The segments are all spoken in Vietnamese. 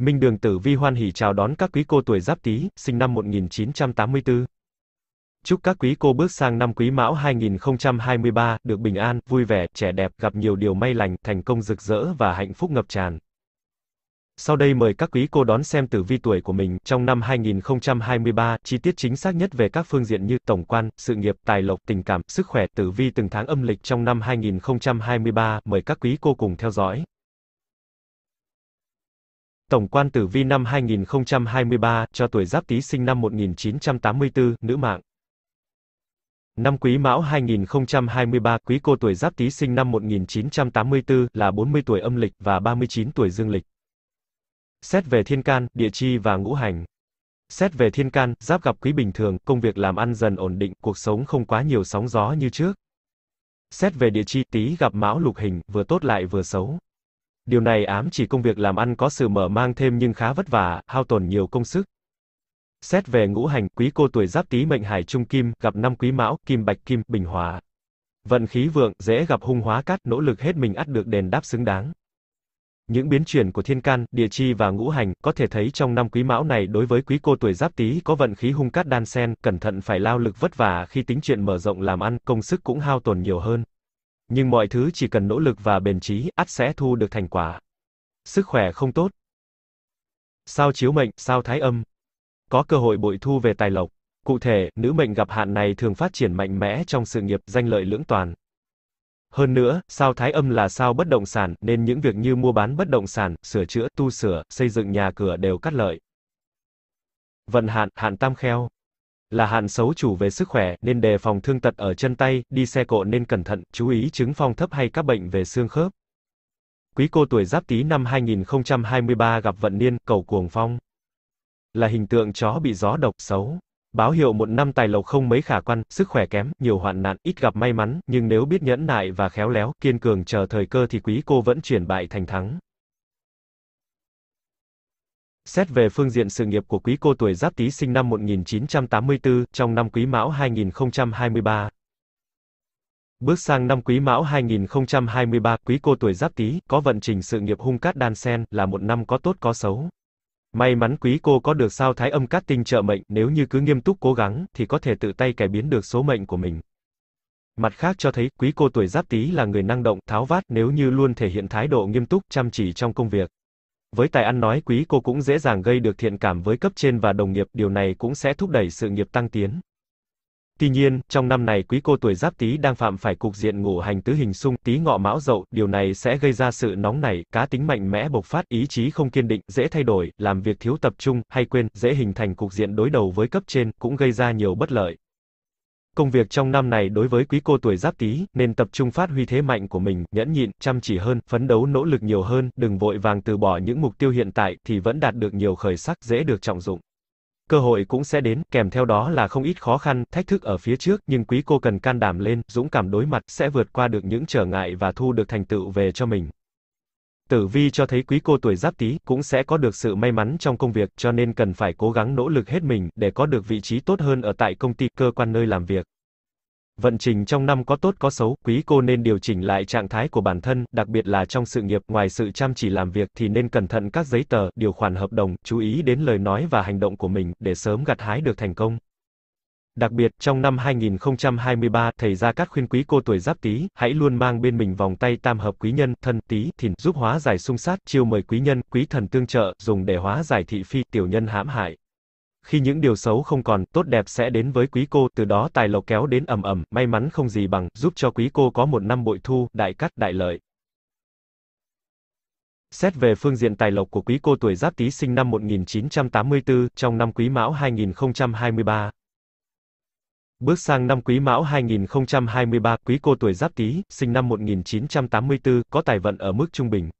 Minh Đường Tử Vi hoan hỉ chào đón các quý cô tuổi Giáp Tý, sinh năm 1984. Chúc các quý cô bước sang năm Quý Mão 2023 được bình an, vui vẻ, trẻ đẹp, gặp nhiều điều may lành, thành công rực rỡ và hạnh phúc ngập tràn. Sau đây mời các quý cô đón xem tử vi tuổi của mình trong năm 2023, chi tiết chính xác nhất về các phương diện như tổng quan, sự nghiệp, tài lộc, tình cảm, sức khỏe, tử vi từng tháng âm lịch trong năm 2023, mời các quý cô cùng theo dõi. Tổng quan tử vi năm 2023 cho tuổi Giáp Tý sinh năm 1984, nữ mạng. Năm Quý Mão 2023, Quý cô tuổi Giáp Tý sinh năm 1984 là 40 tuổi âm lịch và 39 tuổi dương lịch. Xét về thiên can, địa chi và ngũ hành. Xét về thiên can, Giáp gặp Quý bình thường, công việc làm ăn dần ổn định, cuộc sống không quá nhiều sóng gió như trước. Xét về địa chi, Tý gặp Mão lục hình, vừa tốt lại vừa xấu. Điều này ám chỉ công việc làm ăn có sự mở mang thêm nhưng khá vất vả, hao tổn nhiều công sức. Xét về ngũ hành, quý cô tuổi giáp tý mệnh hải trung kim, gặp năm quý mão, kim bạch kim, bình hòa. Vận khí vượng, dễ gặp hung hóa cát, nỗ lực hết mình ắt được đền đáp xứng đáng. Những biến chuyển của thiên can, địa chi và ngũ hành có thể thấy trong năm quý mão này đối với quý cô tuổi giáp tý có vận khí hung cát đan sen, cẩn thận phải lao lực vất vả khi tính chuyện mở rộng làm ăn, công sức cũng hao tổn nhiều hơn. Nhưng mọi thứ chỉ cần nỗ lực và bền chí ắt sẽ thu được thành quả. Sức khỏe không tốt. Sao chiếu mệnh, sao thái âm. Có cơ hội bội thu về tài lộc. Cụ thể, nữ mệnh gặp hạn này thường phát triển mạnh mẽ trong sự nghiệp, danh lợi lưỡng toàn. Hơn nữa, sao thái âm là sao bất động sản, nên những việc như mua bán bất động sản, sửa chữa, tu sửa, xây dựng nhà cửa đều cắt lợi. Vận hạn, hạn tam kheo là hạn xấu chủ về sức khỏe, nên đề phòng thương tật ở chân tay, đi xe cộ nên cẩn thận, chú ý chứng phong thấp hay các bệnh về xương khớp. Quý cô tuổi Giáp Tý năm 2023 gặp vận niên, cầu cuồng phong. Là hình tượng chó bị gió độc xấu. Báo hiệu một năm tài lộc không mấy khả quan, sức khỏe kém, nhiều hoạn nạn, ít gặp may mắn, nhưng nếu biết nhẫn nại và khéo léo, kiên cường chờ thời cơ thì quý cô vẫn chuyển bại thành thắng. Xét về phương diện sự nghiệp của quý cô tuổi Giáp Tý sinh năm 1984, trong năm Quý Mão 2023. Bước sang năm Quý Mão 2023, quý cô tuổi Giáp Tý có vận trình sự nghiệp hung cát đan sen, là một năm có tốt có xấu. May mắn quý cô có được sao thái âm cát tinh trợ mệnh, nếu như cứ nghiêm túc cố gắng thì có thể tự tay cải biến được số mệnh của mình. Mặt khác cho thấy, quý cô tuổi Giáp Tý là người năng động, tháo vát, nếu như luôn thể hiện thái độ nghiêm túc, chăm chỉ trong công việc với tài ăn nói quý cô cũng dễ dàng gây được thiện cảm với cấp trên và đồng nghiệp, điều này cũng sẽ thúc đẩy sự nghiệp tăng tiến. Tuy nhiên, trong năm này quý cô tuổi giáp tý đang phạm phải cục diện ngũ hành tứ hình xung tý ngọ mão dậu, điều này sẽ gây ra sự nóng nảy, cá tính mạnh mẽ bộc phát, ý chí không kiên định, dễ thay đổi, làm việc thiếu tập trung, hay quên, dễ hình thành cục diện đối đầu với cấp trên, cũng gây ra nhiều bất lợi. Công việc trong năm này đối với quý cô tuổi giáp tý nên tập trung phát huy thế mạnh của mình, nhẫn nhịn, chăm chỉ hơn, phấn đấu nỗ lực nhiều hơn, đừng vội vàng từ bỏ những mục tiêu hiện tại, thì vẫn đạt được nhiều khởi sắc, dễ được trọng dụng. Cơ hội cũng sẽ đến, kèm theo đó là không ít khó khăn, thách thức ở phía trước, nhưng quý cô cần can đảm lên, dũng cảm đối mặt, sẽ vượt qua được những trở ngại và thu được thành tựu về cho mình. Tử vi cho thấy quý cô tuổi Giáp Tý cũng sẽ có được sự may mắn trong công việc, cho nên cần phải cố gắng nỗ lực hết mình để có được vị trí tốt hơn ở tại công ty, cơ quan nơi làm việc. Vận trình trong năm có tốt có xấu, quý cô nên điều chỉnh lại trạng thái của bản thân, đặc biệt là trong sự nghiệp, ngoài sự chăm chỉ làm việc thì nên cẩn thận các giấy tờ, điều khoản hợp đồng, chú ý đến lời nói và hành động của mình để sớm gặt hái được thành công. Đặc biệt, trong năm 2023, thầy Gia Cát khuyên quý cô tuổi Giáp Tý, hãy luôn mang bên mình vòng tay tam hợp quý nhân, thân Tý, Thìn, giúp hóa giải xung sát, chiêu mời quý nhân, quý thần tương trợ, dùng để hóa giải thị phi, tiểu nhân hãm hại. Khi những điều xấu không còn, tốt đẹp sẽ đến với quý cô, từ đó tài lộc kéo đến ầm ầm, may mắn không gì bằng, giúp cho quý cô có một năm bội thu, đại cát, đại lợi. Xét về phương diện tài lộc của quý cô tuổi Giáp Tý sinh năm 1984, trong năm Quý Mão 2023, Bước sang năm Quý Mão 2023, Quý Cô tuổi Giáp Tý, sinh năm 1984, có tài vận ở mức trung bình.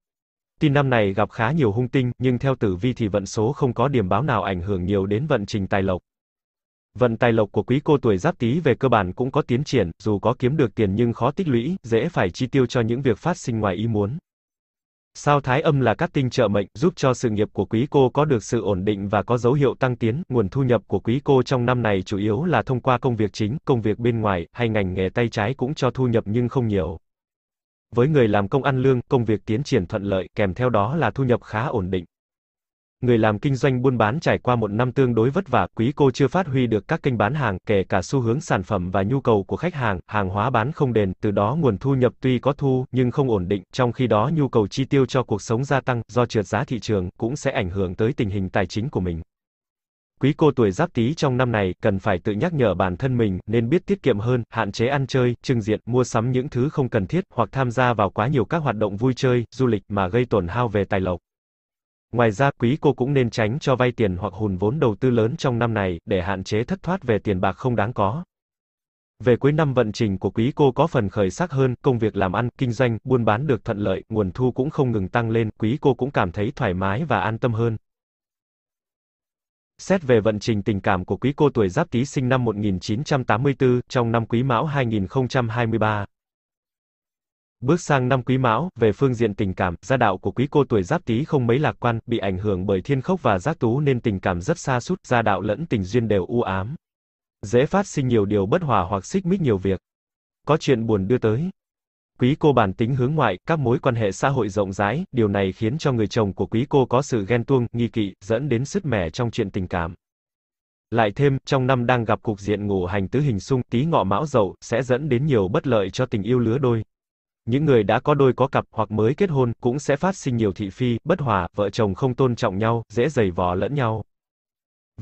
Tin năm này gặp khá nhiều hung tinh, nhưng theo tử vi thì vận số không có điểm báo nào ảnh hưởng nhiều đến vận trình tài lộc. Vận tài lộc của quý cô tuổi giáp tý về cơ bản cũng có tiến triển, dù có kiếm được tiền nhưng khó tích lũy, dễ phải chi tiêu cho những việc phát sinh ngoài ý muốn. Sao thái âm là các tinh trợ mệnh, giúp cho sự nghiệp của quý cô có được sự ổn định và có dấu hiệu tăng tiến. Nguồn thu nhập của quý cô trong năm này chủ yếu là thông qua công việc chính, công việc bên ngoài, hay ngành nghề tay trái cũng cho thu nhập nhưng không nhiều. Với người làm công ăn lương, công việc tiến triển thuận lợi, kèm theo đó là thu nhập khá ổn định. Người làm kinh doanh buôn bán trải qua một năm tương đối vất vả, quý cô chưa phát huy được các kênh bán hàng, kể cả xu hướng sản phẩm và nhu cầu của khách hàng, hàng hóa bán không đền, từ đó nguồn thu nhập tuy có thu nhưng không ổn định, trong khi đó nhu cầu chi tiêu cho cuộc sống gia tăng do trượt giá thị trường cũng sẽ ảnh hưởng tới tình hình tài chính của mình. Quý cô tuổi Giáp Tý trong năm này cần phải tự nhắc nhở bản thân mình nên biết tiết kiệm hơn, hạn chế ăn chơi, trưng diện, mua sắm những thứ không cần thiết hoặc tham gia vào quá nhiều các hoạt động vui chơi, du lịch mà gây tổn hao về tài lộc. Ngoài ra, quý cô cũng nên tránh cho vay tiền hoặc hùn vốn đầu tư lớn trong năm này, để hạn chế thất thoát về tiền bạc không đáng có. Về cuối năm vận trình của quý cô có phần khởi sắc hơn, công việc làm ăn, kinh doanh, buôn bán được thuận lợi, nguồn thu cũng không ngừng tăng lên, quý cô cũng cảm thấy thoải mái và an tâm hơn. Xét về vận trình tình cảm của quý cô tuổi Giáp Tý sinh năm 1984, trong năm Quý Mão 2023, Bước sang năm Quý Mão, về phương diện tình cảm, gia đạo của quý cô tuổi Giáp Tý không mấy lạc quan, bị ảnh hưởng bởi thiên khốc và giác tú nên tình cảm rất xa sút, gia đạo lẫn tình duyên đều u ám. Dễ phát sinh nhiều điều bất hòa hoặc xích mích nhiều việc. Có chuyện buồn đưa tới. Quý cô bản tính hướng ngoại, các mối quan hệ xã hội rộng rãi, điều này khiến cho người chồng của quý cô có sự ghen tuông, nghi kỵ, dẫn đến sứt mẻ trong chuyện tình cảm. Lại thêm, trong năm đang gặp cục diện ngũ hành tứ hình xung, tí ngọ mão dậu, sẽ dẫn đến nhiều bất lợi cho tình yêu lứa đôi. Những người đã có đôi có cặp hoặc mới kết hôn cũng sẽ phát sinh nhiều thị phi, bất hòa, vợ chồng không tôn trọng nhau, dễ giày vò lẫn nhau.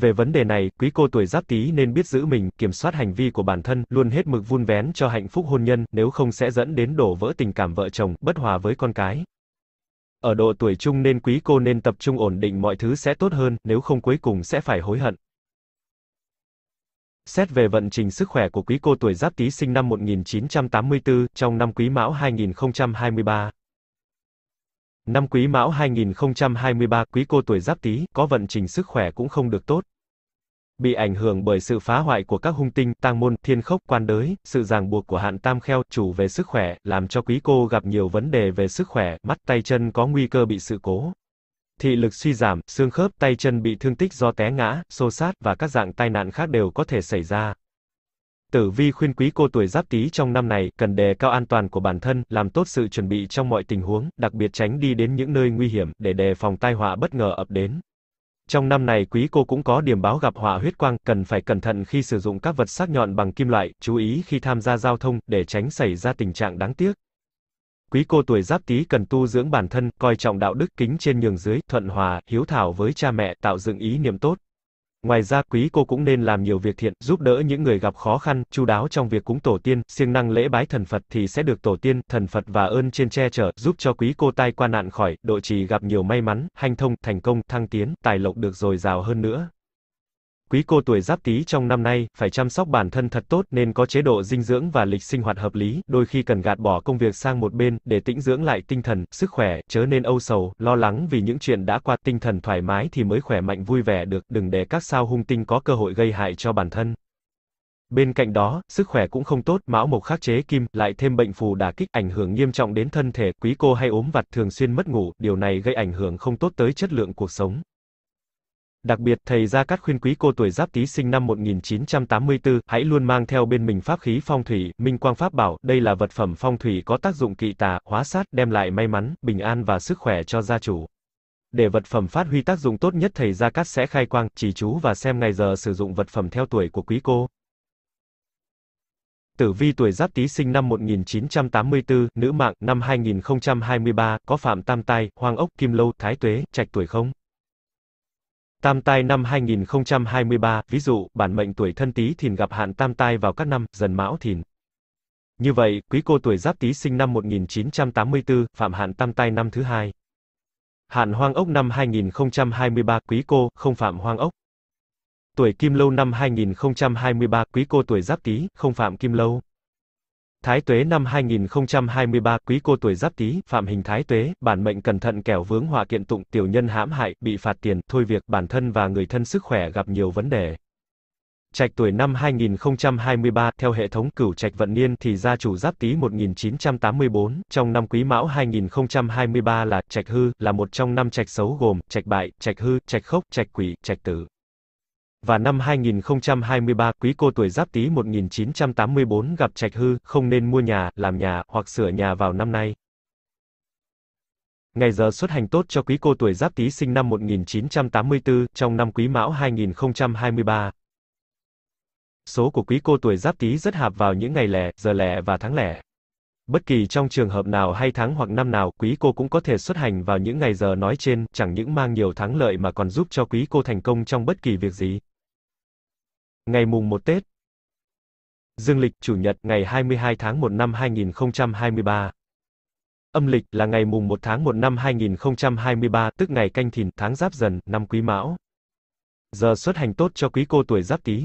Về vấn đề này, quý cô tuổi giáp tý nên biết giữ mình, kiểm soát hành vi của bản thân, luôn hết mực vun vén cho hạnh phúc hôn nhân, nếu không sẽ dẫn đến đổ vỡ tình cảm vợ chồng, bất hòa với con cái. Ở độ tuổi trung nên quý cô nên tập trung ổn định mọi thứ sẽ tốt hơn, nếu không cuối cùng sẽ phải hối hận. Xét về vận trình sức khỏe của quý cô tuổi Giáp Tý sinh năm 1984 trong năm Quý Mão 2023. Năm Quý Mão 2023, quý cô tuổi Giáp Tý có vận trình sức khỏe cũng không được tốt. Bị ảnh hưởng bởi sự phá hoại của các hung tinh, tang môn, thiên khốc, quan đới, sự ràng buộc của hạn tam kheo, chủ về sức khỏe, làm cho quý cô gặp nhiều vấn đề về sức khỏe, mắt tay chân có nguy cơ bị sự cố thị lực suy giảm, xương khớp, tay chân bị thương tích do té ngã, xô sát và các dạng tai nạn khác đều có thể xảy ra. Tử Vi khuyên quý cô tuổi Giáp Tý trong năm này cần đề cao an toàn của bản thân, làm tốt sự chuẩn bị trong mọi tình huống, đặc biệt tránh đi đến những nơi nguy hiểm để đề phòng tai họa bất ngờ ập đến. Trong năm này quý cô cũng có điểm báo gặp họa huyết quang, cần phải cẩn thận khi sử dụng các vật sắc nhọn bằng kim loại, chú ý khi tham gia giao thông để tránh xảy ra tình trạng đáng tiếc. Quý cô tuổi giáp tý cần tu dưỡng bản thân, coi trọng đạo đức kính trên nhường dưới, thuận hòa, hiếu thảo với cha mẹ, tạo dựng ý niệm tốt. Ngoài ra quý cô cũng nên làm nhiều việc thiện, giúp đỡ những người gặp khó khăn, chú đáo trong việc cúng tổ tiên, siêng năng lễ bái thần Phật thì sẽ được tổ tiên, thần Phật và ơn trên che chở, giúp cho quý cô tai qua nạn khỏi, độ trì gặp nhiều may mắn, hanh thông, thành công, thăng tiến, tài lộc được dồi dào hơn nữa. Quý cô tuổi giáp tý trong năm nay, phải chăm sóc bản thân thật tốt nên có chế độ dinh dưỡng và lịch sinh hoạt hợp lý, đôi khi cần gạt bỏ công việc sang một bên, để tĩnh dưỡng lại tinh thần, sức khỏe, chớ nên âu sầu, lo lắng vì những chuyện đã qua, tinh thần thoải mái thì mới khỏe mạnh vui vẻ được, đừng để các sao hung tinh có cơ hội gây hại cho bản thân. Bên cạnh đó, sức khỏe cũng không tốt, mão mộc khắc chế kim, lại thêm bệnh phù đả kích, ảnh hưởng nghiêm trọng đến thân thể, quý cô hay ốm vặt, thường xuyên mất ngủ, điều này gây ảnh hưởng không tốt tới chất lượng cuộc sống. Đặc biệt, thầy Gia Cát khuyên quý cô tuổi Giáp Tý sinh năm 1984, hãy luôn mang theo bên mình pháp khí phong thủy, minh quang pháp bảo, đây là vật phẩm phong thủy có tác dụng kỵ tà, hóa sát, đem lại may mắn, bình an và sức khỏe cho gia chủ. Để vật phẩm phát huy tác dụng tốt nhất thầy Gia Cát sẽ khai quang, chỉ chú và xem ngày giờ sử dụng vật phẩm theo tuổi của quý cô. Tử Vi tuổi Giáp Tý sinh năm 1984, nữ mạng, năm 2023, có Phạm Tam Tai, hoang Ốc, Kim Lâu, Thái Tuế, Trạch tuổi không? Tam tai năm 2023, ví dụ, bản mệnh tuổi thân tí thìn gặp hạn tam tai vào các năm, dần mão thìn. Như vậy, quý cô tuổi giáp tí sinh năm 1984, phạm hạn tam tai năm thứ hai. Hạn hoang ốc năm 2023, quý cô, không phạm hoang ốc. Tuổi kim lâu năm 2023, quý cô tuổi giáp tí, không phạm kim lâu. Thái tuế năm 2023, quý cô tuổi giáp tý, phạm hình thái tuế, bản mệnh cẩn thận kẻo vướng họa kiện tụng, tiểu nhân hãm hại, bị phạt tiền, thôi việc, bản thân và người thân sức khỏe gặp nhiều vấn đề. Trạch tuổi năm 2023, theo hệ thống cửu trạch vận niên thì gia chủ giáp tý 1984, trong năm quý mão 2023 là trạch hư, là một trong năm trạch xấu gồm trạch bại, trạch hư, trạch khốc, trạch quỷ, trạch tử và năm 2023 quý cô tuổi Giáp Tý 1984 gặp trạch hư, không nên mua nhà, làm nhà hoặc sửa nhà vào năm nay. Ngày giờ xuất hành tốt cho quý cô tuổi Giáp Tý sinh năm 1984 trong năm Quý Mão 2023. Số của quý cô tuổi Giáp Tý rất hợp vào những ngày lẻ, giờ lẻ và tháng lẻ. Bất kỳ trong trường hợp nào hay tháng hoặc năm nào, quý cô cũng có thể xuất hành vào những ngày giờ nói trên, chẳng những mang nhiều thắng lợi mà còn giúp cho quý cô thành công trong bất kỳ việc gì. Ngày mùng 1 Tết Dương lịch Chủ nhật ngày 22 tháng 1 năm 2023 Âm lịch là ngày mùng 1 tháng 1 năm 2023, tức ngày canh thìn, tháng giáp dần, năm quý mão. Giờ xuất hành tốt cho quý cô tuổi giáp tý.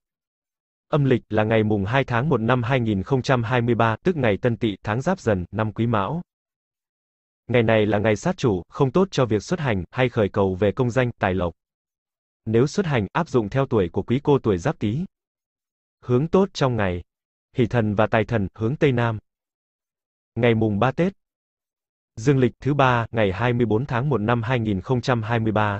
Âm lịch là ngày mùng 2 tháng 1 năm 2023, tức ngày Tân Tỵ, tháng Giáp Dần, năm Quý Mão. Ngày này là ngày sát chủ, không tốt cho việc xuất hành hay khởi cầu về công danh, tài lộc. Nếu xuất hành, áp dụng theo tuổi của quý cô tuổi Giáp Tý. Hướng tốt trong ngày. Hỷ thần và tài thần, hướng Tây Nam. Ngày mùng 3 Tết. Dương lịch thứ ba, ngày 24 tháng 1 năm 2023.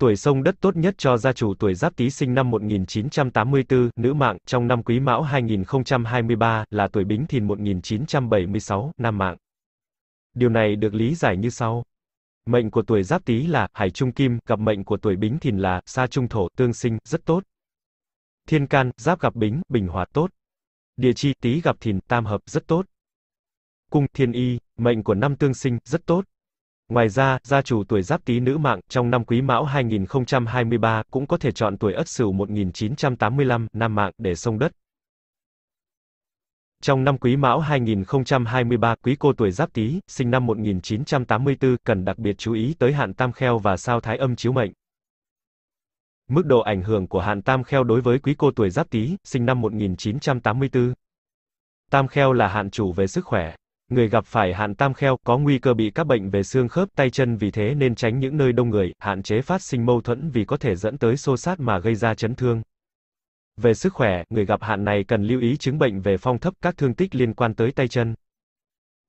Tuổi sông đất tốt nhất cho gia chủ tuổi Giáp Tý sinh năm 1984, nữ mạng, trong năm Quý Mão 2023 là tuổi Bính Thìn 1976, nam mạng. Điều này được lý giải như sau. Mệnh của tuổi Giáp Tý là Hải Trung Kim, gặp mệnh của tuổi Bính Thìn là Sa Trung Thổ, tương sinh, rất tốt. Thiên Can, Giáp gặp Bính, bình hòa tốt. Địa chi Tý gặp Thìn, tam hợp, rất tốt. Cung Thiên Y, mệnh của năm tương sinh, rất tốt. Ngoài ra, gia chủ tuổi Giáp Tý nữ mạng trong năm Quý Mão 2023 cũng có thể chọn tuổi Ất Sửu 1985 nam mạng để sông đất. Trong năm Quý Mão 2023, quý cô tuổi Giáp Tý, sinh năm 1984, cần đặc biệt chú ý tới hạn tam kheo và sao thái âm chiếu mệnh. Mức độ ảnh hưởng của hạn tam kheo đối với quý cô tuổi Giáp Tý, sinh năm 1984. Tam kheo là hạn chủ về sức khỏe, Người gặp phải hạn tam kheo có nguy cơ bị các bệnh về xương khớp tay chân vì thế nên tránh những nơi đông người, hạn chế phát sinh mâu thuẫn vì có thể dẫn tới xô sát mà gây ra chấn thương. Về sức khỏe, người gặp hạn này cần lưu ý chứng bệnh về phong thấp các thương tích liên quan tới tay chân.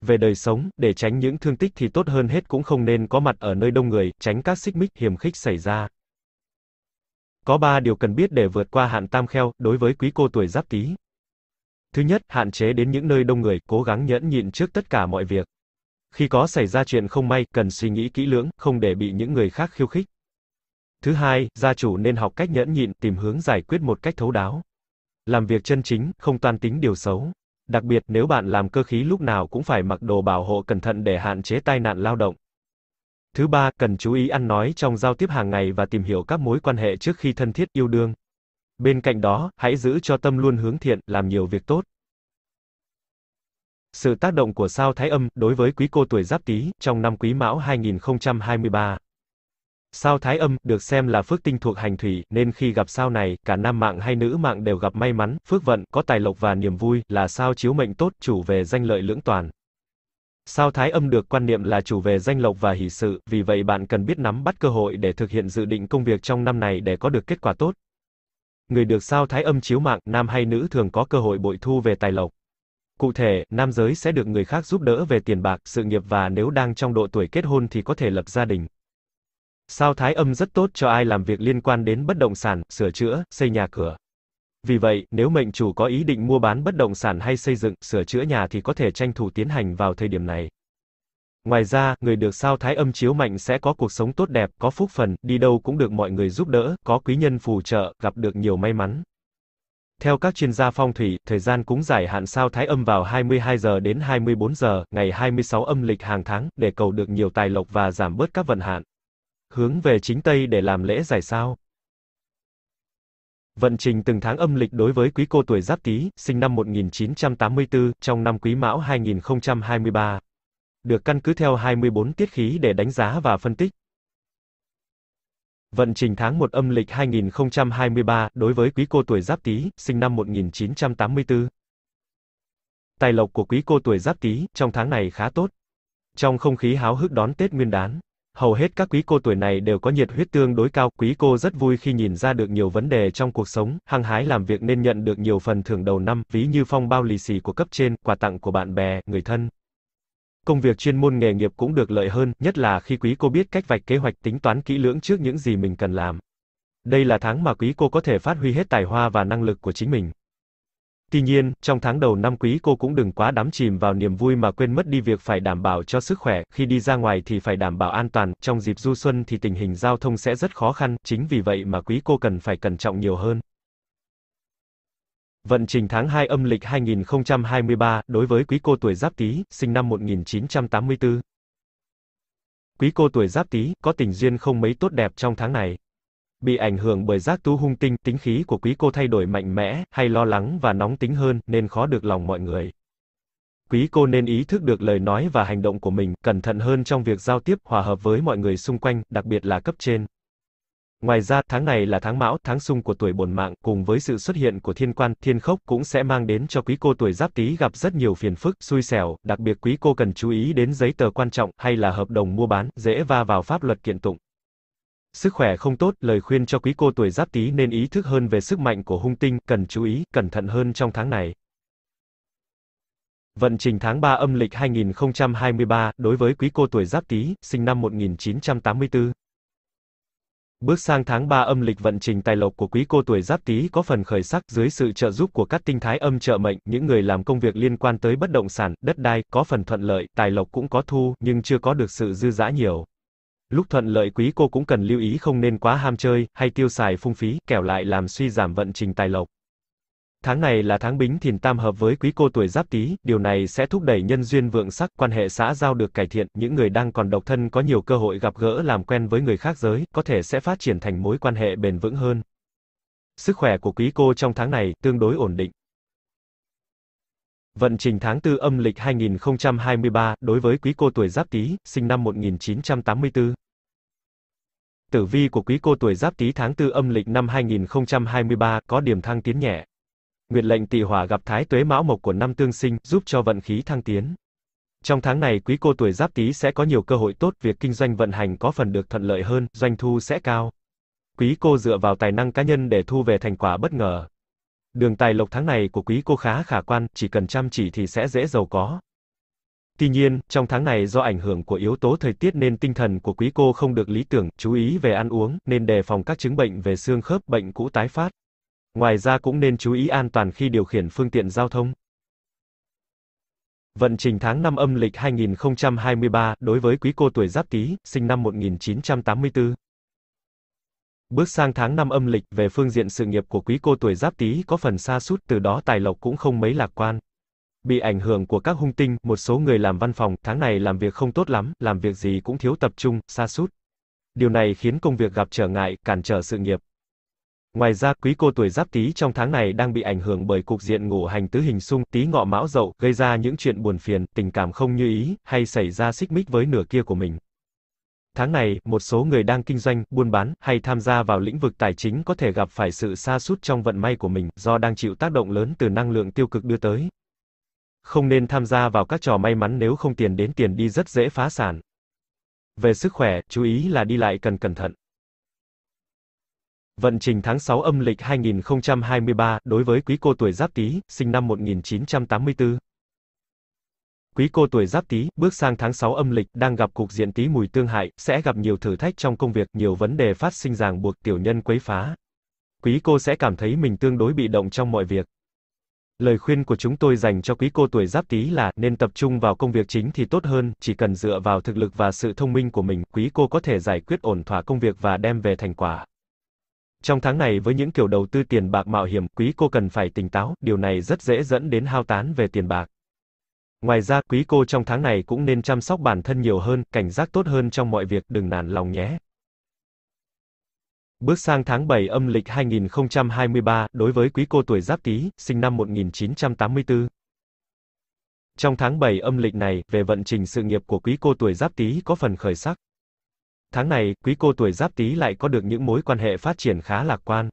Về đời sống, để tránh những thương tích thì tốt hơn hết cũng không nên có mặt ở nơi đông người, tránh các xích mích hiểm khích xảy ra. Có 3 điều cần biết để vượt qua hạn tam kheo đối với quý cô tuổi giáp tý. Thứ nhất, hạn chế đến những nơi đông người, cố gắng nhẫn nhịn trước tất cả mọi việc. Khi có xảy ra chuyện không may, cần suy nghĩ kỹ lưỡng, không để bị những người khác khiêu khích. Thứ hai, gia chủ nên học cách nhẫn nhịn, tìm hướng giải quyết một cách thấu đáo. Làm việc chân chính, không toan tính điều xấu. Đặc biệt nếu bạn làm cơ khí lúc nào cũng phải mặc đồ bảo hộ cẩn thận để hạn chế tai nạn lao động. Thứ ba, cần chú ý ăn nói trong giao tiếp hàng ngày và tìm hiểu các mối quan hệ trước khi thân thiết yêu đương. Bên cạnh đó, hãy giữ cho tâm luôn hướng thiện, làm nhiều việc tốt. Sự tác động của sao Thái Âm đối với quý cô tuổi Giáp Tý trong năm Quý Mão 2023. Sao Thái Âm được xem là phước tinh thuộc hành thủy, nên khi gặp sao này, cả nam mạng hay nữ mạng đều gặp may mắn, phước vận, có tài lộc và niềm vui, là sao chiếu mệnh tốt, chủ về danh lợi lưỡng toàn. Sao Thái Âm được quan niệm là chủ về danh lộc và hỷ sự, vì vậy bạn cần biết nắm bắt cơ hội để thực hiện dự định công việc trong năm này để có được kết quả tốt. Người được sao thái âm chiếu mạng, nam hay nữ thường có cơ hội bội thu về tài lộc. Cụ thể, nam giới sẽ được người khác giúp đỡ về tiền bạc, sự nghiệp và nếu đang trong độ tuổi kết hôn thì có thể lập gia đình. Sao thái âm rất tốt cho ai làm việc liên quan đến bất động sản, sửa chữa, xây nhà cửa. Vì vậy, nếu mệnh chủ có ý định mua bán bất động sản hay xây dựng, sửa chữa nhà thì có thể tranh thủ tiến hành vào thời điểm này. Ngoài ra, người được sao thái âm chiếu mạnh sẽ có cuộc sống tốt đẹp, có phúc phần, đi đâu cũng được mọi người giúp đỡ, có quý nhân phù trợ, gặp được nhiều may mắn. Theo các chuyên gia phong thủy, thời gian cúng giải hạn sao thái âm vào 22 giờ đến 24 giờ, ngày 26 âm lịch hàng tháng, để cầu được nhiều tài lộc và giảm bớt các vận hạn. Hướng về chính Tây để làm lễ giải sao. Vận trình từng tháng âm lịch đối với quý cô tuổi Giáp Tý, sinh năm 1984, trong năm Quý Mão 2023 được căn cứ theo 24 tiết khí để đánh giá và phân tích. Vận trình tháng 1 âm lịch 2023 đối với quý cô tuổi Giáp Tý, sinh năm 1984. Tài lộc của quý cô tuổi Giáp Tý trong tháng này khá tốt. Trong không khí háo hức đón Tết Nguyên đán, hầu hết các quý cô tuổi này đều có nhiệt huyết tương đối cao, quý cô rất vui khi nhìn ra được nhiều vấn đề trong cuộc sống, hăng hái làm việc nên nhận được nhiều phần thưởng đầu năm, ví như phong bao lì xì của cấp trên, quà tặng của bạn bè, người thân công việc chuyên môn nghề nghiệp cũng được lợi hơn, nhất là khi quý cô biết cách vạch kế hoạch tính toán kỹ lưỡng trước những gì mình cần làm. Đây là tháng mà quý cô có thể phát huy hết tài hoa và năng lực của chính mình. Tuy nhiên, trong tháng đầu năm quý cô cũng đừng quá đắm chìm vào niềm vui mà quên mất đi việc phải đảm bảo cho sức khỏe, khi đi ra ngoài thì phải đảm bảo an toàn, trong dịp du xuân thì tình hình giao thông sẽ rất khó khăn, chính vì vậy mà quý cô cần phải cẩn trọng nhiều hơn. Vận trình tháng 2 âm lịch 2023 đối với quý cô tuổi Giáp Tý, sinh năm 1984. Quý cô tuổi Giáp Tý có tình duyên không mấy tốt đẹp trong tháng này. Bị ảnh hưởng bởi giác tú hung tinh, tính khí của quý cô thay đổi mạnh mẽ, hay lo lắng và nóng tính hơn nên khó được lòng mọi người. Quý cô nên ý thức được lời nói và hành động của mình, cẩn thận hơn trong việc giao tiếp, hòa hợp với mọi người xung quanh, đặc biệt là cấp trên. Ngoài ra, tháng này là tháng Mão, tháng Sung của tuổi Bổn Mạng, cùng với sự xuất hiện của Thiên Quan, Thiên Khốc cũng sẽ mang đến cho quý cô tuổi Giáp Tý gặp rất nhiều phiền phức, xui xẻo, đặc biệt quý cô cần chú ý đến giấy tờ quan trọng hay là hợp đồng mua bán, dễ va vào pháp luật kiện tụng. Sức khỏe không tốt, lời khuyên cho quý cô tuổi Giáp Tý nên ý thức hơn về sức mạnh của hung tinh, cần chú ý, cẩn thận hơn trong tháng này. Vận trình tháng 3 âm lịch 2023 đối với quý cô tuổi Giáp Tý, sinh năm 1984. Bước sang tháng 3 âm lịch vận trình tài lộc của quý cô tuổi Giáp Tý có phần khởi sắc dưới sự trợ giúp của các tinh thái âm trợ mệnh, những người làm công việc liên quan tới bất động sản, đất đai có phần thuận lợi, tài lộc cũng có thu nhưng chưa có được sự dư dã nhiều. Lúc thuận lợi quý cô cũng cần lưu ý không nên quá ham chơi hay tiêu xài phung phí, kẻo lại làm suy giảm vận trình tài lộc. Tháng này là tháng Bính Thìn tam hợp với quý cô tuổi Giáp Tý, điều này sẽ thúc đẩy nhân duyên vượng sắc, quan hệ xã giao được cải thiện, những người đang còn độc thân có nhiều cơ hội gặp gỡ làm quen với người khác giới, có thể sẽ phát triển thành mối quan hệ bền vững hơn. Sức khỏe của quý cô trong tháng này tương đối ổn định. Vận trình tháng 4 âm lịch 2023 đối với quý cô tuổi Giáp Tý, sinh năm 1984. Tử vi của quý cô tuổi Giáp Tý tháng 4 âm lịch năm 2023 có điểm thăng tiến nhẹ nguyệt lệnh tỵ hỏa gặp thái tuế mão mộc của năm tương sinh, giúp cho vận khí thăng tiến. Trong tháng này quý cô tuổi giáp tý sẽ có nhiều cơ hội tốt, việc kinh doanh vận hành có phần được thuận lợi hơn, doanh thu sẽ cao. Quý cô dựa vào tài năng cá nhân để thu về thành quả bất ngờ. Đường tài lộc tháng này của quý cô khá khả quan, chỉ cần chăm chỉ thì sẽ dễ giàu có. Tuy nhiên, trong tháng này do ảnh hưởng của yếu tố thời tiết nên tinh thần của quý cô không được lý tưởng, chú ý về ăn uống, nên đề phòng các chứng bệnh về xương khớp, bệnh cũ tái phát. Ngoài ra cũng nên chú ý an toàn khi điều khiển phương tiện giao thông. Vận trình tháng 5 âm lịch 2023 đối với quý cô tuổi Giáp Tý, sinh năm 1984. Bước sang tháng 5 âm lịch về phương diện sự nghiệp của quý cô tuổi Giáp Tý có phần xa sút, từ đó tài lộc cũng không mấy lạc quan. Bị ảnh hưởng của các hung tinh, một số người làm văn phòng, tháng này làm việc không tốt lắm, làm việc gì cũng thiếu tập trung, xa sút. Điều này khiến công việc gặp trở ngại, cản trở sự nghiệp. Ngoài ra, quý cô tuổi Giáp Tý trong tháng này đang bị ảnh hưởng bởi cục diện ngũ hành tứ hình xung Tý Ngọ Mão Dậu, gây ra những chuyện buồn phiền, tình cảm không như ý, hay xảy ra xích mích với nửa kia của mình. Tháng này, một số người đang kinh doanh, buôn bán hay tham gia vào lĩnh vực tài chính có thể gặp phải sự sa sút trong vận may của mình do đang chịu tác động lớn từ năng lượng tiêu cực đưa tới. Không nên tham gia vào các trò may mắn nếu không tiền đến tiền đi rất dễ phá sản. Về sức khỏe, chú ý là đi lại cần cẩn thận. Vận trình tháng 6 âm lịch 2023 đối với quý cô tuổi Giáp Tý, sinh năm 1984. Quý cô tuổi Giáp Tý, bước sang tháng 6 âm lịch đang gặp cục diện Tý mùi tương hại, sẽ gặp nhiều thử thách trong công việc, nhiều vấn đề phát sinh ràng buộc tiểu nhân quấy phá. Quý cô sẽ cảm thấy mình tương đối bị động trong mọi việc. Lời khuyên của chúng tôi dành cho quý cô tuổi Giáp Tý là nên tập trung vào công việc chính thì tốt hơn, chỉ cần dựa vào thực lực và sự thông minh của mình, quý cô có thể giải quyết ổn thỏa công việc và đem về thành quả. Trong tháng này với những kiểu đầu tư tiền bạc mạo hiểm, quý cô cần phải tỉnh táo, điều này rất dễ dẫn đến hao tán về tiền bạc. Ngoài ra, quý cô trong tháng này cũng nên chăm sóc bản thân nhiều hơn, cảnh giác tốt hơn trong mọi việc, đừng nản lòng nhé. Bước sang tháng 7 âm lịch 2023, đối với quý cô tuổi Giáp Tý, sinh năm 1984. Trong tháng 7 âm lịch này, về vận trình sự nghiệp của quý cô tuổi Giáp Tý có phần khởi sắc. Tháng này, quý cô tuổi Giáp Tý lại có được những mối quan hệ phát triển khá lạc quan.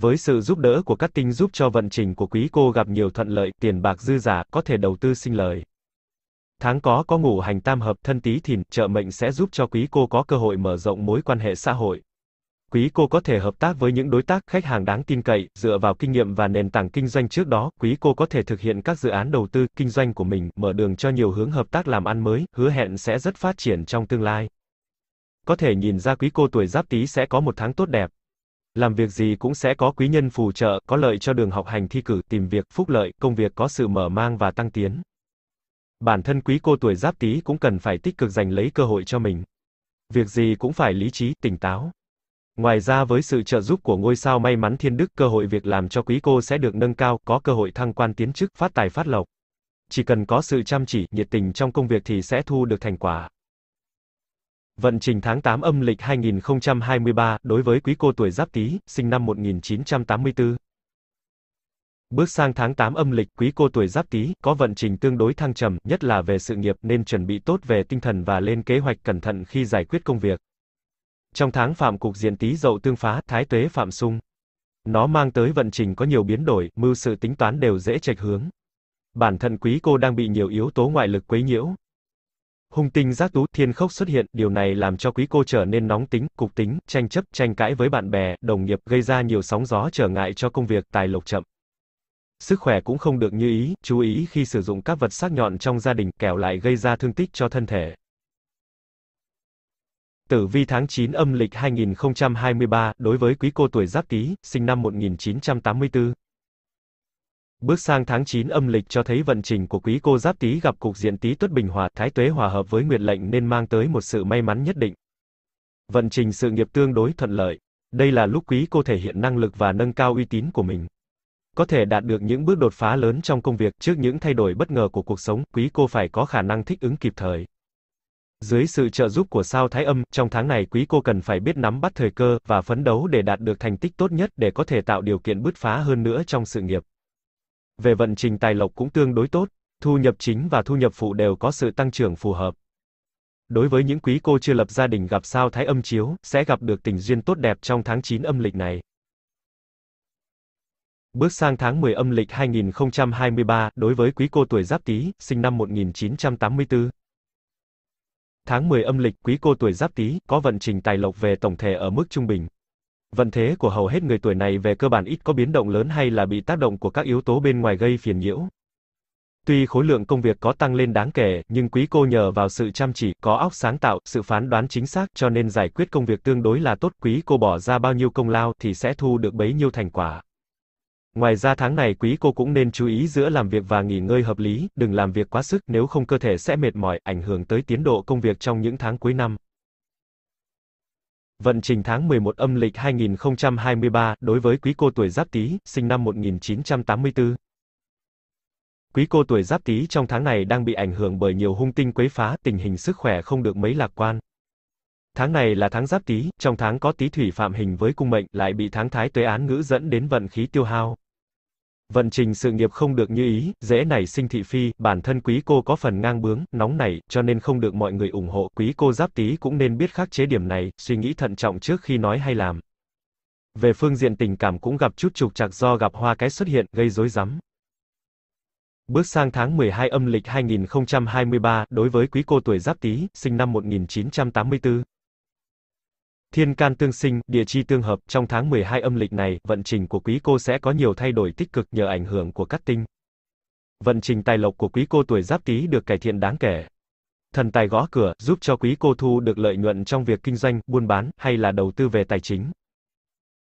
Với sự giúp đỡ của các tinh giúp cho vận trình của quý cô gặp nhiều thuận lợi, tiền bạc dư giả, có thể đầu tư sinh lời. Tháng có có ngủ hành tam hợp thân tí thìn, trợ mệnh sẽ giúp cho quý cô có cơ hội mở rộng mối quan hệ xã hội. Quý cô có thể hợp tác với những đối tác, khách hàng đáng tin cậy, dựa vào kinh nghiệm và nền tảng kinh doanh trước đó, quý cô có thể thực hiện các dự án đầu tư, kinh doanh của mình, mở đường cho nhiều hướng hợp tác làm ăn mới, hứa hẹn sẽ rất phát triển trong tương lai có thể nhìn ra quý cô tuổi giáp tý sẽ có một tháng tốt đẹp. Làm việc gì cũng sẽ có quý nhân phù trợ, có lợi cho đường học hành thi cử, tìm việc, phúc lợi, công việc có sự mở mang và tăng tiến. Bản thân quý cô tuổi giáp tý cũng cần phải tích cực giành lấy cơ hội cho mình. Việc gì cũng phải lý trí, tỉnh táo. Ngoài ra với sự trợ giúp của ngôi sao may mắn thiên đức, cơ hội việc làm cho quý cô sẽ được nâng cao, có cơ hội thăng quan tiến chức, phát tài phát lộc. Chỉ cần có sự chăm chỉ, nhiệt tình trong công việc thì sẽ thu được thành quả. Vận trình tháng 8 âm lịch 2023 đối với quý cô tuổi Giáp Tý, sinh năm 1984. Bước sang tháng 8 âm lịch, quý cô tuổi Giáp Tý có vận trình tương đối thăng trầm, nhất là về sự nghiệp nên chuẩn bị tốt về tinh thần và lên kế hoạch cẩn thận khi giải quyết công việc. Trong tháng phạm cục diện Tý Dậu tương phá, Thái Tuế phạm xung. Nó mang tới vận trình có nhiều biến đổi, mưu sự tính toán đều dễ chệch hướng. Bản thân quý cô đang bị nhiều yếu tố ngoại lực quấy nhiễu, Hung tinh giác tú, thiên khốc xuất hiện, điều này làm cho quý cô trở nên nóng tính, cục tính, tranh chấp, tranh cãi với bạn bè, đồng nghiệp, gây ra nhiều sóng gió trở ngại cho công việc, tài lộc chậm. Sức khỏe cũng không được như ý, chú ý khi sử dụng các vật sắc nhọn trong gia đình, kẻo lại gây ra thương tích cho thân thể. Tử vi tháng 9 âm lịch 2023, đối với quý cô tuổi Giáp Tý, sinh năm 1984. Bước sang tháng 9 âm lịch cho thấy vận trình của quý cô giáp tý gặp cục diện tý tuất bình hòa, thái tuế hòa hợp với nguyệt lệnh nên mang tới một sự may mắn nhất định. Vận trình sự nghiệp tương đối thuận lợi. Đây là lúc quý cô thể hiện năng lực và nâng cao uy tín của mình. Có thể đạt được những bước đột phá lớn trong công việc trước những thay đổi bất ngờ của cuộc sống, quý cô phải có khả năng thích ứng kịp thời. Dưới sự trợ giúp của sao Thái Âm, trong tháng này quý cô cần phải biết nắm bắt thời cơ và phấn đấu để đạt được thành tích tốt nhất để có thể tạo điều kiện bứt phá hơn nữa trong sự nghiệp. Về vận trình tài lộc cũng tương đối tốt, thu nhập chính và thu nhập phụ đều có sự tăng trưởng phù hợp. Đối với những quý cô chưa lập gia đình gặp sao thái âm chiếu, sẽ gặp được tình duyên tốt đẹp trong tháng 9 âm lịch này. Bước sang tháng 10 âm lịch 2023, đối với quý cô tuổi Giáp Tý, sinh năm 1984. Tháng 10 âm lịch, quý cô tuổi Giáp Tý có vận trình tài lộc về tổng thể ở mức trung bình. Vận thế của hầu hết người tuổi này về cơ bản ít có biến động lớn hay là bị tác động của các yếu tố bên ngoài gây phiền nhiễu. Tuy khối lượng công việc có tăng lên đáng kể, nhưng quý cô nhờ vào sự chăm chỉ, có óc sáng tạo, sự phán đoán chính xác cho nên giải quyết công việc tương đối là tốt, quý cô bỏ ra bao nhiêu công lao thì sẽ thu được bấy nhiêu thành quả. Ngoài ra tháng này quý cô cũng nên chú ý giữa làm việc và nghỉ ngơi hợp lý, đừng làm việc quá sức, nếu không cơ thể sẽ mệt mỏi, ảnh hưởng tới tiến độ công việc trong những tháng cuối năm. Vận trình tháng 11 âm lịch 2023 đối với quý cô tuổi Giáp Tý, sinh năm 1984. Quý cô tuổi Giáp Tý trong tháng này đang bị ảnh hưởng bởi nhiều hung tinh quấy phá, tình hình sức khỏe không được mấy lạc quan. Tháng này là tháng Giáp Tý, trong tháng có Tý thủy phạm hình với cung mệnh, lại bị tháng Thái tuế án ngữ dẫn đến vận khí tiêu hao, Vận trình sự nghiệp không được như ý, dễ nảy sinh thị phi, bản thân quý cô có phần ngang bướng, nóng nảy, cho nên không được mọi người ủng hộ. Quý cô giáp tí cũng nên biết khắc chế điểm này, suy nghĩ thận trọng trước khi nói hay làm. Về phương diện tình cảm cũng gặp chút trục trặc do gặp hoa cái xuất hiện, gây rối rắm. Bước sang tháng 12 âm lịch 2023, đối với quý cô tuổi Giáp Tý, sinh năm 1984, Thiên can tương sinh, địa chi tương hợp, trong tháng 12 âm lịch này, vận trình của quý cô sẽ có nhiều thay đổi tích cực nhờ ảnh hưởng của cát tinh. Vận trình tài lộc của quý cô tuổi giáp tý được cải thiện đáng kể. Thần tài gõ cửa, giúp cho quý cô thu được lợi nhuận trong việc kinh doanh, buôn bán, hay là đầu tư về tài chính.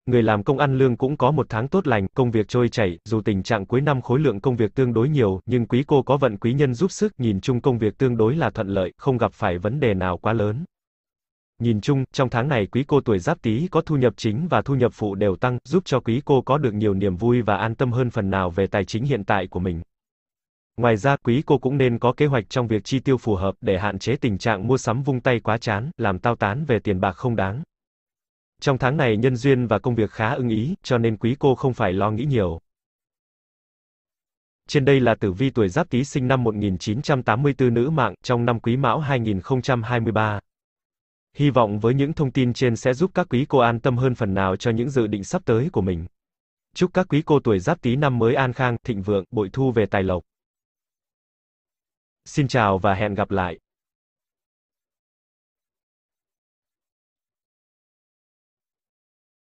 Người làm công ăn lương cũng có một tháng tốt lành, công việc trôi chảy, dù tình trạng cuối năm khối lượng công việc tương đối nhiều, nhưng quý cô có vận quý nhân giúp sức, nhìn chung công việc tương đối là thuận lợi, không gặp phải vấn đề nào quá lớn. Nhìn chung, trong tháng này quý cô tuổi Giáp Tý có thu nhập chính và thu nhập phụ đều tăng, giúp cho quý cô có được nhiều niềm vui và an tâm hơn phần nào về tài chính hiện tại của mình. Ngoài ra, quý cô cũng nên có kế hoạch trong việc chi tiêu phù hợp để hạn chế tình trạng mua sắm vung tay quá chán, làm tao tán về tiền bạc không đáng. Trong tháng này nhân duyên và công việc khá ưng ý, cho nên quý cô không phải lo nghĩ nhiều. Trên đây là tử vi tuổi Giáp Tý sinh năm 1984 nữ mạng trong năm Quý Mão 2023. Hy vọng với những thông tin trên sẽ giúp các quý cô an tâm hơn phần nào cho những dự định sắp tới của mình. Chúc các quý cô tuổi Giáp Tý năm mới an khang, thịnh vượng, bội thu về tài lộc. Xin chào và hẹn gặp lại.